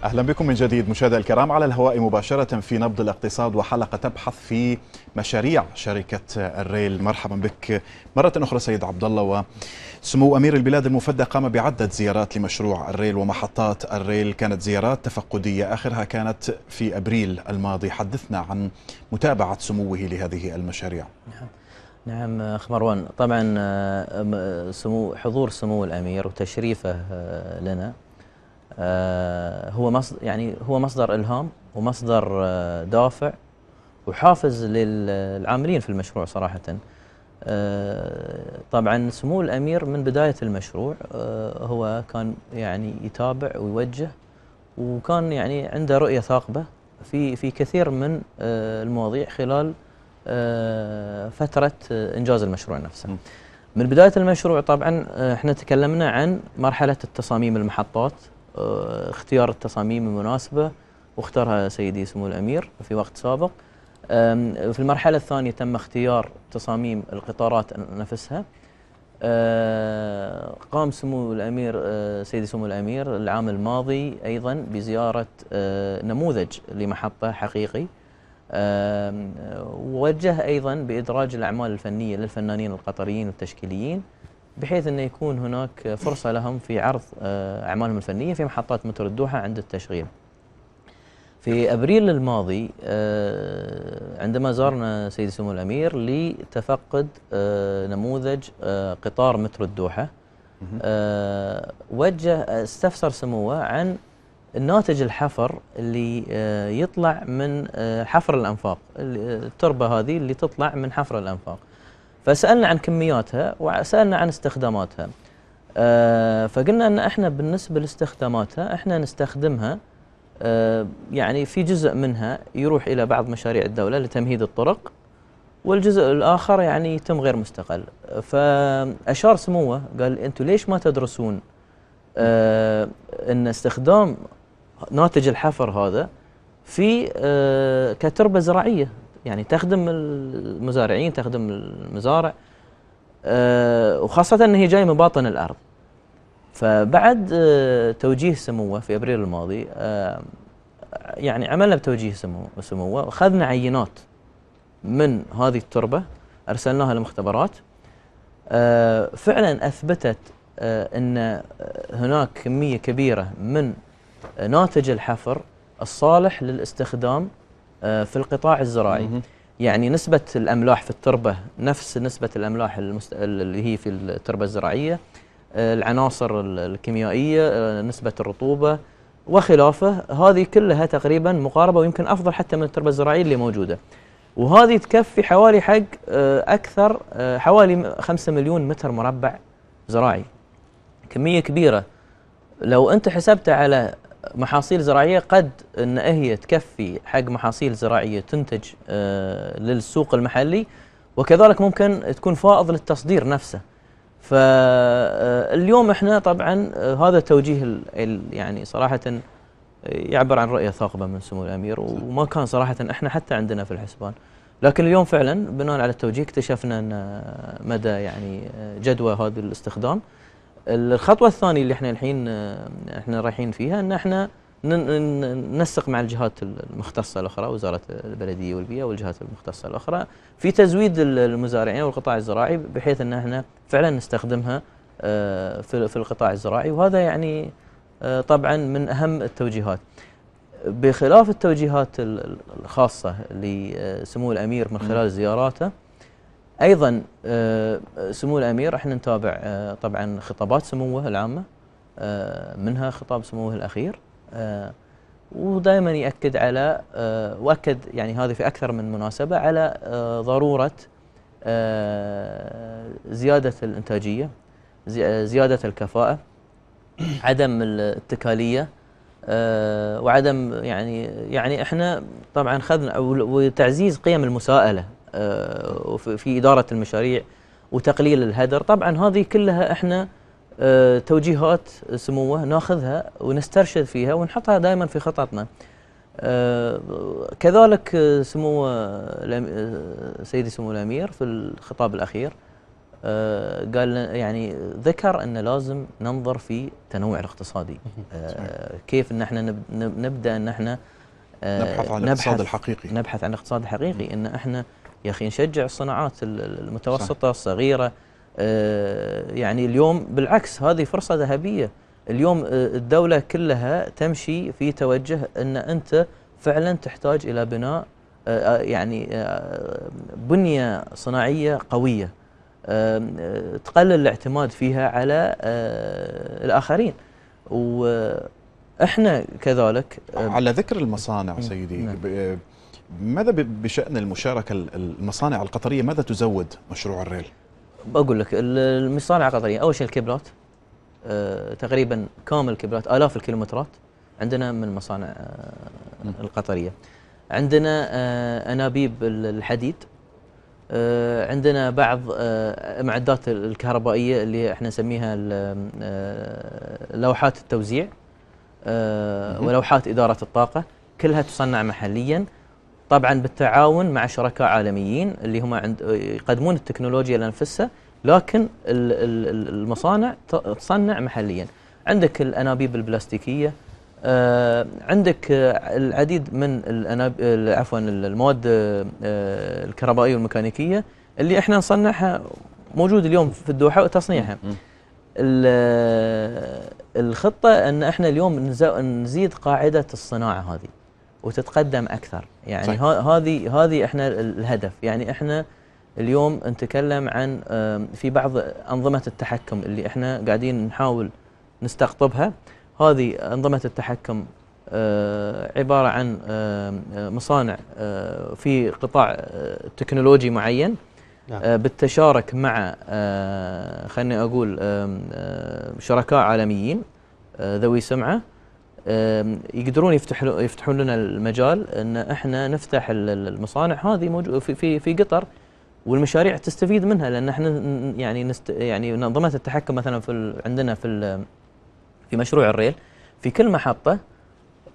اهلا بكم من جديد مشاهدي الكرام على الهواء مباشره في نبض الاقتصاد وحلقه تبحث في مشاريع شركه الريل مرحبا بك مره اخرى سيد عبد الله وسمو امير البلاد المفدى قام بعده زيارات لمشروع الريل ومحطات الريل كانت زيارات تفقديه اخرها كانت في ابريل الماضي حدثنا عن متابعه سموه لهذه المشاريع نعم. نعم اخ مروان طبعا آه، آه، سمو حضور سمو الامير وتشريفه آه، لنا آه، هو مصدر يعني هو مصدر الهام ومصدر آه، دافع وحافز للعاملين في المشروع صراحه آه، طبعا سمو الامير من بدايه المشروع هو كان يعني يتابع ويوجه وكان يعني عنده رؤيه ثاقبه في في كثير من المواضيع خلال فتره انجاز المشروع نفسه. من بدايه المشروع طبعا احنا تكلمنا عن مرحله التصاميم المحطات آه، اختيار التصاميم المناسبة واختارها سيدي سمو الأمير في وقت سابق في المرحلة الثانية تم اختيار تصاميم القطارات نفسها آه، قام سمو الأمير آه، سيدي سمو الأمير العام الماضي أيضا بزيارة نموذج لمحطة حقيقي ووجه أيضا بإدراج الأعمال الفنية للفنانين القطريين والتشكيليين بحيث أنه يكون هناك فرصة لهم في عرض آه، أعمالهم الفنية في محطات متر الدوحة عند التشغيل في أبريل الماضي آه، عندما زارنا سيد سمو الأمير لتفقد آه، نموذج قطار متر الدوحة وجه استفسر سموه عن الناتج الحفر اللي يطلع من حفر الأنفاق التربة هذه اللي تطلع من حفر الأنفاق فسالنا عن كمياتها وسالنا عن استخداماتها آه، فقلنا ان احنا بالنسبه لاستخداماتها احنا نستخدمها آه، يعني في جزء منها يروح الى بعض مشاريع الدوله لتمهيد الطرق والجزء الاخر يعني يتم غير مستقل فاشار سموه قال انتم ليش ما تدرسون آه، ان استخدام ناتج الحفر هذا في كتربه زراعيه يعني تخدم المزارعين تخدم المزارع أه وخاصة أن هي جاية من باطن الأرض فبعد أه توجيه سموه في أبريل الماضي أه يعني عملنا بتوجيه سموه, سموه وخذنا عينات من هذه التربة أرسلناها لمختبرات آه، فعلا أثبتت آه، أن هناك كمية كبيرة من ناتج الحفر الصالح للاستخدام آه، في القطاع الزراعي يعني نسبة الأملاح في التربة نفس نسبة الأملاح المست... اللي هي في التربة الزراعية آه، العناصر الكيميائية آه، نسبة الرطوبة وخلافه هذه كلها تقريبا مقاربة ويمكن أفضل حتى من التربة الزراعية اللي موجودة وهذه تكفي حوالي حق أكثر حوالي 5 مليون متر مربع زراعي كمية كبيرة لو أنت حسبتها على محاصيل زراعيه قد ان هي تكفي حق محاصيل زراعيه تنتج آه، للسوق المحلي وكذلك ممكن تكون فائض للتصدير نفسه فاليوم آه، احنا طبعا آه، هذا التوجيه يعني صراحه يعبر عن رؤيه ثاقبه من سمو الامير وما كان صراحه احنا حتى عندنا في الحسبان لكن اليوم فعلا بناء على التوجيه اكتشفنا ان مدى يعني جدوى هذا الاستخدام الخطوه الثانيه اللي احنا الحين احنا رايحين فيها ان احنا ننسق مع الجهات المختصه الاخرى وزاره البلديه والبيئه والجهات المختصه الاخرى في تزويد المزارعين والقطاع الزراعي بحيث ان احنا فعلا نستخدمها آه، في القطاع الزراعي وهذا يعني آه، طبعا من اهم التوجيهات بخلاف التوجيهات الخاصه لسمو آه، الامير من خلال زياراته ايضا آه، سمو الامير احنا نتابع آه، طبعا خطابات سموه العامه آه، منها خطاب سموه الاخير ودائما ياكد على واكد يعني هذه في اكثر من مناسبه على ضروره زياده الانتاجيه زياده الكفاءه عدم الاتكاليه وعدم يعني يعني احنا طبعا خذنا وتعزيز قيم المساءله آه، وفي إدارة المشاريع وتقليل الهدر طبعا هذه كلها احنا آه، توجيهات سموه ناخذها ونسترشد فيها ونحطها دائما في خططنا آه، كذلك سمو سيدي سمو الامير في الخطاب الاخير قال يعني ذكر ان لازم ننظر في التنوع الاقتصادي كيف ان احنا نبدا ان احنا نبحث عن الاقتصاد الحقيقي نبحث عن الاقتصاد الحقيقي ان احنا يا أخي نشجع الصناعات المتوسطة صح. الصغيرة آه، يعني اليوم بالعكس هذه فرصة ذهبية اليوم آه، الدولة كلها تمشي في توجه أن أنت فعلا تحتاج إلى بناء آه، يعني بنية صناعية قوية تقلل الاعتماد فيها على الآخرين وإحنا كذلك على ذكر المصانع سيدي نعم. ماذا بشأن المشاركة المصانع القطرية ماذا تزود مشروع الريل؟ بقول لك المصانع القطرية أول شيء الكبرات آه، تقريبا كامل الكبرات آلاف الكيلومترات عندنا من المصانع آه، القطرية عندنا آه، أنابيب الحديد عندنا بعض معدات الكهربائية اللي احنا نسميها لوحات التوزيع ولوحات إدارة الطاقة كلها تصنع محلياً طبعا بالتعاون مع شركاء عالميين اللي هم عند يقدمون التكنولوجيا لنفسها لكن المصانع تصنع محليا عندك الانابيب البلاستيكيه آه، عندك العديد من عفوا المواد آه، الكهربائيه والميكانيكيه اللي احنا نصنعها موجود اليوم في الدوحه وتصنيعها آه، الخطه ان احنا اليوم نزيد قاعده الصناعه هذه وتتقدم اكثر يعني هذه هذه احنا الهدف يعني احنا اليوم نتكلم عن في بعض انظمه التحكم اللي احنا قاعدين نحاول نستقطبها هذه انظمه التحكم آه، عباره عن آه، مصانع آه، في قطاع تكنولوجي معين نعم. بالتشارك مع خليني اقول شركاء عالميين ذوي سمعه يقدرون يفتحون يفتحون لنا المجال ان احنا نفتح المصانع هذه موجوده في في في قطر والمشاريع تستفيد منها لان احنا يعني نست يعني منظمه التحكم مثلا في عندنا في في مشروع الريل في كل محطه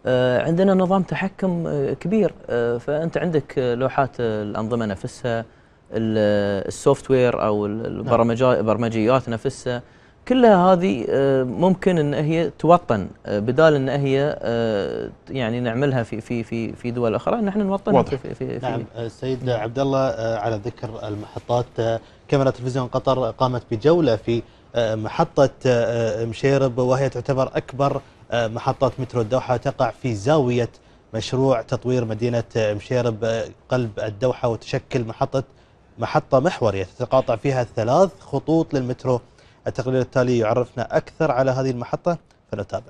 آه، عندنا نظام تحكم آه، كبير آه، فانت عندك لوحات الانظمه نفسها السوفت وير او نعم. البرمجيات نفسها كلها هذه آه، ممكن ان هي توطن آه، بدال ان هي آه، يعني نعملها في في في في دول اخرى نحن نوطنها في في, في نعم السيد عبد الله على ذكر المحطات كاميرا تلفزيون قطر قامت بجوله في محطه مشيرب وهي تعتبر اكبر محطه مترو الدوحه تقع في زاويه مشروع تطوير مدينه مشيرب قلب الدوحه وتشكل محطه محطه محوريه تتقاطع فيها ثلاث خطوط للمترو التقرير التالي يعرفنا أكثر على هذه المحطة فنتابع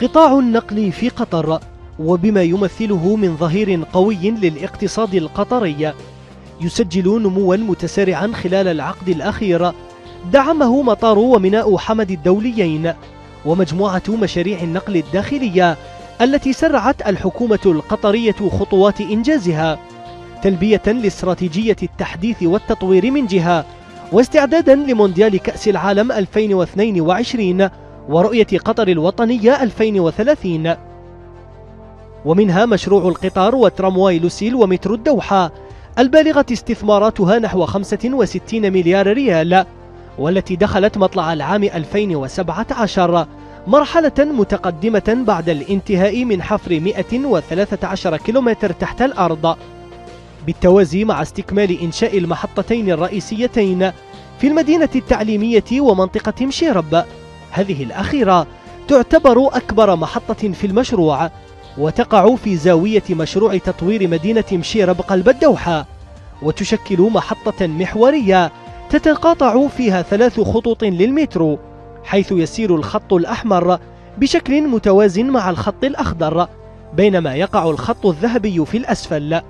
قطاع النقل في قطر وبما يمثله من ظهير قوي للاقتصاد القطري يسجل نموا متسارعا خلال العقد الأخير دعمه مطار وميناء حمد الدوليين ومجموعة مشاريع النقل الداخلية التي سرعت الحكومة القطرية خطوات إنجازها تلبية لاستراتيجية التحديث والتطوير من جهة واستعدادا لمونديال كأس العالم 2022 ورؤية قطر الوطنية 2030 ومنها مشروع القطار وترامواي لوسيل ومترو الدوحة البالغة استثماراتها نحو 65 مليار ريال والتي دخلت مطلع العام 2017 مرحلة متقدمة بعد الانتهاء من حفر 113 كيلومتر تحت الأرض بالتوازي مع استكمال إنشاء المحطتين الرئيسيتين في المدينة التعليمية ومنطقة مشيرب هذه الأخيرة تعتبر أكبر محطة في المشروع وتقع في زاوية مشروع تطوير مدينة مشيرة بقلب الدوحة وتشكل محطة محورية تتقاطع فيها ثلاث خطوط للمترو حيث يسير الخط الأحمر بشكل متوازن مع الخط الأخضر بينما يقع الخط الذهبي في الأسفل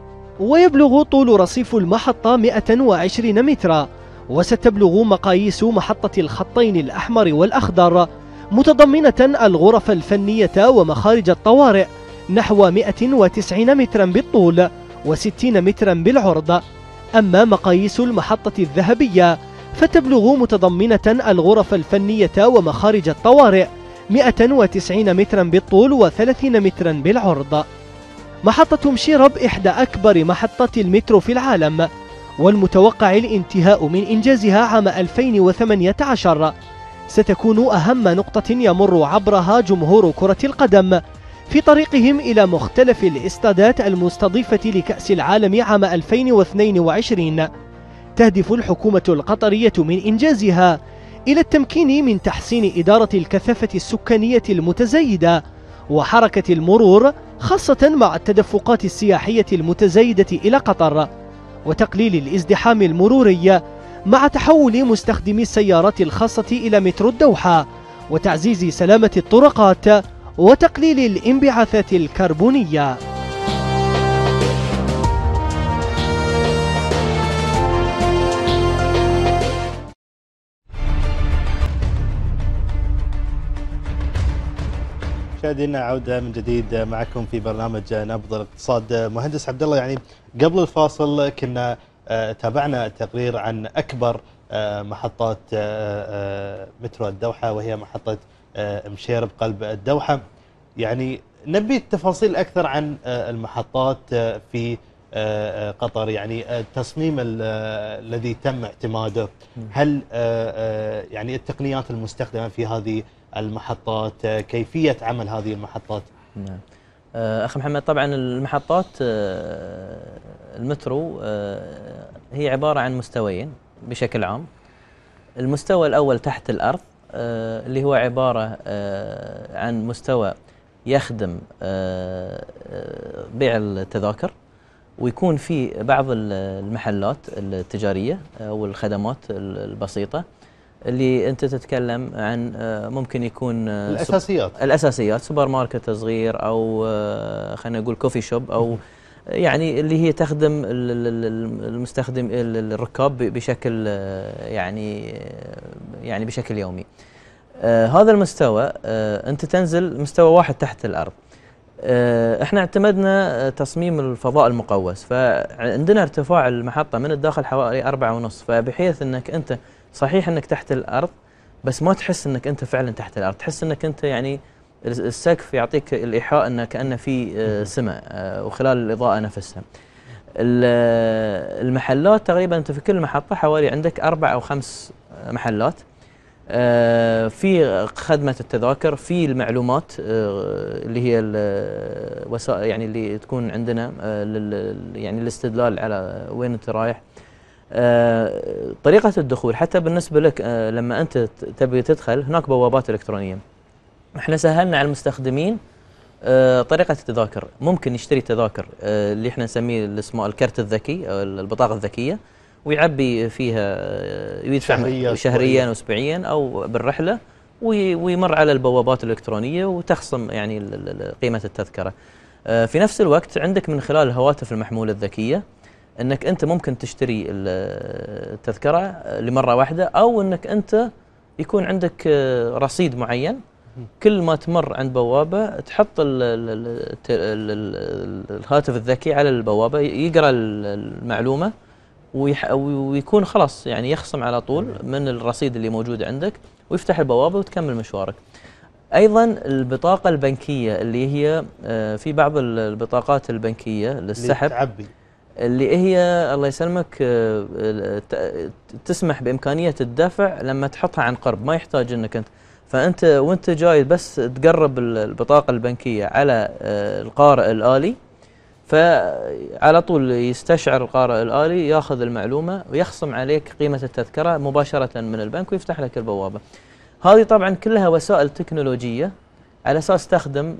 ويبلغ طول رصيف المحطة 120 مترا وستبلغ مقاييس محطة الخطين الأحمر والأخضر متضمنة الغرف الفنية ومخارج الطوارئ نحو 190 مترا بالطول و60 مترا بالعرض أما مقاييس المحطة الذهبية فتبلغ متضمنة الغرف الفنية ومخارج الطوارئ 190 مترا بالطول و30 مترا بالعرض محطة مشيرب إحدى أكبر محطات المترو في العالم والمتوقع الانتهاء من إنجازها عام 2018 ستكون أهم نقطة يمر عبرها جمهور كرة القدم في طريقهم إلى مختلف الاستادات المستضيفة لكأس العالم عام 2022 تهدف الحكومة القطرية من إنجازها إلى التمكين من تحسين إدارة الكثافة السكانية المتزايدة وحركة المرور خاصة مع التدفقات السياحية المتزايدة إلى قطر وتقليل الازدحام المروري مع تحول مستخدمي السيارات الخاصة إلى مترو الدوحة وتعزيز سلامة الطرقات وتقليل الانبعاثات الكربونية مشاهدينا عوده من جديد معكم في برنامج نبض الاقتصاد مهندس عبد الله يعني قبل الفاصل كنا آه، تابعنا تقرير عن اكبر آه، محطات آه، مترو الدوحه وهي محطه آه، مشير بقلب الدوحة يعني نبي التفاصيل أكثر عن آه، المحطات آه، في قطر يعني التصميم الذي تم اعتماده هل يعني التقنيات المستخدمة في هذه المحطات كيفية عمل هذه المحطات نعم أخ محمد طبعا المحطات المترو هي عبارة عن مستويين بشكل عام المستوى الأول تحت الأرض آه، اللي هو عبارة آه، عن مستوى يخدم آه، بيع التذاكر ويكون في بعض المحلات التجارية أو الخدمات البسيطة اللي أنت تتكلم عن ممكن يكون الأساسيات الأساسيات سوبر ماركت صغير أو خلينا نقول كوفي شوب أو يعني اللي هي تخدم المستخدم الركاب بشكل آه، يعني آه، يعني بشكل يومي. آه، هذا المستوى انت تنزل مستوى واحد تحت الارض. احنا اعتمدنا تصميم الفضاء المقوس فعندنا ارتفاع المحطه من الداخل حوالي أربعة ونص فبحيث انك انت صحيح انك تحت الارض بس ما تحس انك انت فعلا تحت الارض تحس انك انت يعني السقف يعطيك الإيحاء أن كأن في آه، سماء آه، وخلال الإضاءة نفسها آه، المحلات تقريبا أنت في كل محطة حوالي عندك أربع أو خمس محلات في خدمة التذاكر في المعلومات اللي هي الوسائل يعني اللي تكون عندنا يعني الاستدلال على وين أنت رايح طريقة الدخول حتى بالنسبة لك لما أنت تبي تدخل هناك بوابات إلكترونية احنا سهلنا على المستخدمين آه، طريقة التذاكر ممكن يشتري تذاكر آه، اللي احنا نسميه اللي اسمه الكرت الذكي أو البطاقة الذكية ويعبي فيها آه، يدفع شهريا واسبوعيا او بالرحله ويمر على البوابات الالكترونيه وتخصم يعني قيمه التذكره. في نفس الوقت عندك من خلال الهواتف المحموله الذكيه انك انت ممكن تشتري التذكره لمره واحده او انك انت يكون عندك رصيد معين كل ما تمر عند بوابه تحط الهاتف الذكي على البوابه يقرا المعلومه ويكون خلاص يعني يخصم على طول من الرصيد اللي موجود عندك ويفتح البوابه وتكمل مشوارك. ايضا البطاقه البنكيه اللي هي آه، في بعض البطاقات البنكيه للسحب تعبي اللي هي الله يسلمك آه، آه، تسمح بامكانيه الدفع لما تحطها عن قرب ما يحتاج انك انت فانت وانت جاي بس تقرب البطاقه البنكيه على آه، القارئ الالي فعلى طول يستشعر القارئ الالي ياخذ المعلومه ويخصم عليك قيمه التذكره مباشره من البنك ويفتح لك البوابه. هذه طبعا كلها وسائل تكنولوجيه على اساس تخدم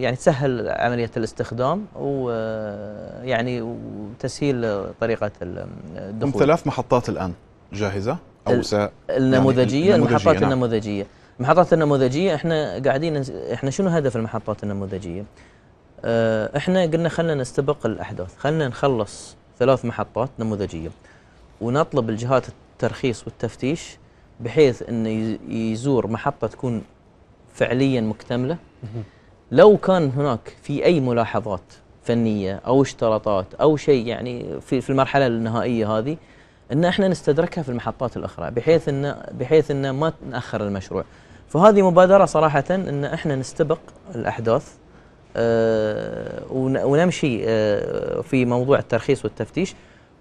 يعني تسهل عمليه الاستخدام ويعني آه، وتسهيل طريقه آه، الدخول. ثلاث محطات الان جاهزه او يعني النموذجيه يعني المحطات النموذجيه. نعم. النموذجية. المحطات النموذجيه احنا قاعدين احنا شنو هدف المحطات النموذجيه؟ آه، احنا قلنا خلينا نستبق الاحداث، خلينا نخلص ثلاث محطات نموذجيه ونطلب الجهات الترخيص والتفتيش بحيث انه يزور محطه تكون فعليا مكتمله لو كان هناك في اي ملاحظات فنيه او اشتراطات او شيء يعني في في المرحله النهائيه هذه ان احنا نستدركها في المحطات الاخرى بحيث ان بحيث ان ما ناخر المشروع فهذه مبادره صراحه ان احنا نستبق الاحداث أه ونمشي أه في موضوع الترخيص والتفتيش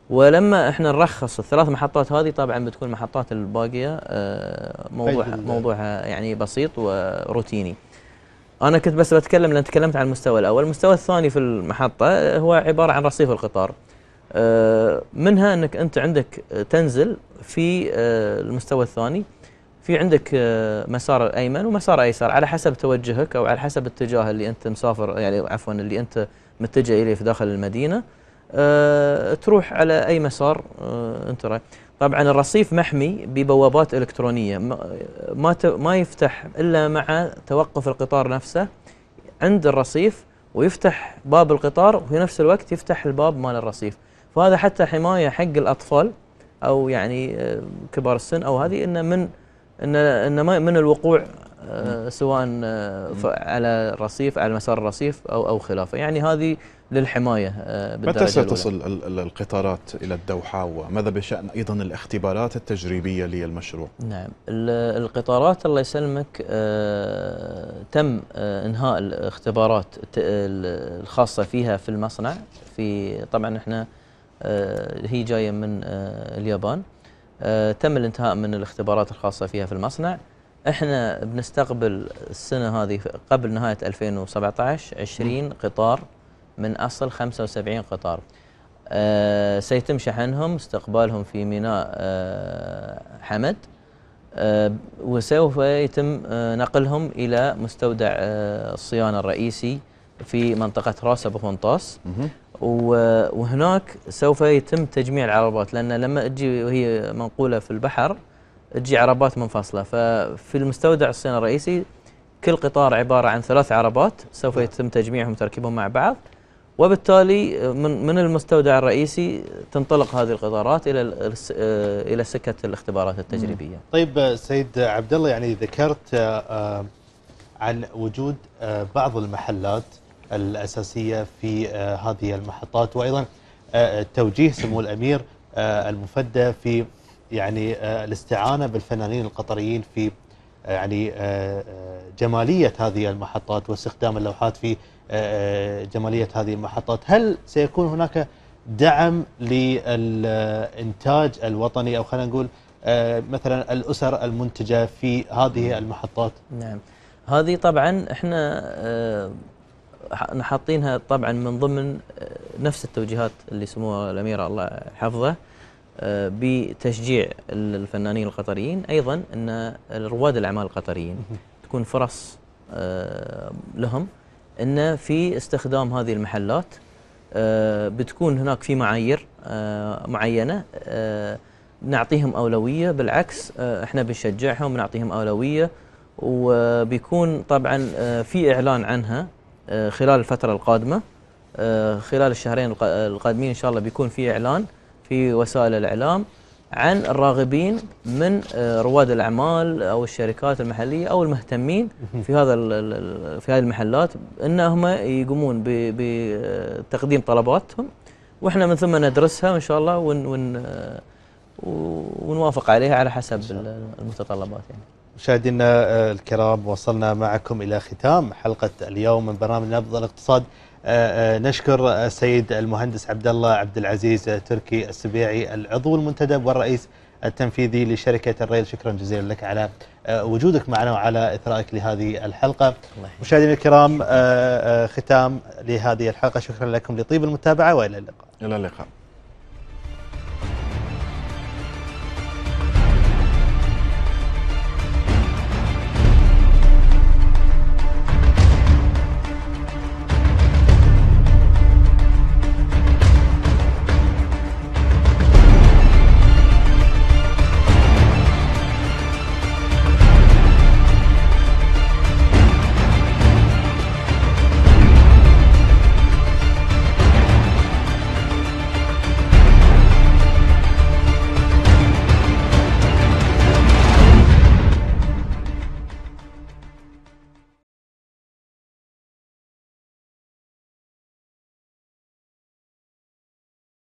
ولما احنا نرخص الثلاث محطات هذه طبعا بتكون المحطات الباقيه أه موضوعها موضوعها آه، يعني بسيط وروتيني. انا كنت بس بتكلم لان تكلمت عن المستوى الاول، المستوى الثاني في المحطه هو عباره عن رصيف القطار. آه، منها انك انت عندك تنزل في آه، المستوى الثاني في عندك آه، مسار ايمن ومسار ايسر على حسب توجهك او على حسب الاتجاه اللي انت مسافر يعني عفوا اللي انت متجه اليه في داخل المدينه تروح على اي مسار انت رأي طبعا الرصيف محمي ببوابات الكترونيه ما ما يفتح الا مع توقف القطار نفسه عند الرصيف ويفتح باب القطار وفي نفس الوقت يفتح الباب مال الرصيف فهذا حتى حمايه حق الاطفال او يعني آه، كبار السن او هذه انه من انه من الوقوع آه، سواء آه، على الرصيف على مسار الرصيف او او خلافه يعني هذه للحمايه متى ستصل القطارات الى الدوحه وماذا بشان ايضا الاختبارات التجريبيه للمشروع نعم القطارات الله يسلمك تم انهاء الاختبارات الخاصه فيها في المصنع في طبعا احنا آه، هي جايه من آه، اليابان آه، تم الانتهاء من الاختبارات الخاصه فيها في المصنع احنا بنستقبل السنه هذه قبل نهايه 2017 20 قطار من اصل 75 قطار سيتم شحنهم استقبالهم في ميناء حمد وسوف يتم نقلهم الى مستودع الصيانه الرئيسي في منطقه ابو وفنطاس وهناك سوف يتم تجميع العربات لان لما تجي وهي منقوله في البحر تجي عربات منفصله ففي المستودع الصيني الرئيسي كل قطار عباره عن ثلاث عربات سوف يتم تجميعهم وتركيبهم مع بعض وبالتالي من من المستودع الرئيسي تنطلق هذه القطارات الى آه، الى سكه الاختبارات التجريبيه. طيب آه، سيد عبد الله يعني ذكرت آه، عن وجود بعض المحلات الأساسية في آه، هذه المحطات وأيضا آه، توجيه سمو الأمير آه، المفدى في يعني الاستعانة بالفنانين القطريين في يعني جمالية هذه المحطات واستخدام اللوحات في جمالية هذه المحطات هل سيكون هناك دعم للإنتاج الوطني أو خلينا نقول مثلا الأسر المنتجة في هذه نعم. المحطات نعم هذه طبعا احنا احنا حاطينها طبعا من ضمن آه، نفس التوجيهات اللي سموها الاميره الله حفظه آه، بتشجيع الفنانين القطريين ايضا ان رواد الاعمال القطريين تكون فرص آه، لهم ان في استخدام هذه المحلات بتكون هناك في معايير معينه نعطيهم اولويه بالعكس احنا بنشجعهم نعطيهم اولويه وبيكون طبعا في اعلان عنها آه، خلال الفترة القادمة آه، خلال الشهرين القادمين إن شاء الله بيكون في إعلان في وسائل الإعلام عن الراغبين من آه، رواد الأعمال أو الشركات المحلية أو المهتمين في هذا في هذه المحلات أنهم يقومون بتقديم طلباتهم وإحنا من ثم ندرسها إن شاء الله ون ون ونوافق عليها على حسب المتطلبات يعني مشاهدينا آه، الكرام وصلنا معكم إلى ختام حلقة اليوم من برنامج نبض الاقتصاد آه، آه، نشكر السيد المهندس عبد الله عبد العزيز تركي السبيعي العضو المنتدب والرئيس التنفيذي لشركة الريل شكرا جزيلا لك على وجودك معنا وعلى إثرائك لهذه الحلقة مشاهدينا الكرام ختام لهذه الحلقة شكرا لكم لطيب المتابعة وإلى اللقاء إلى اللقاء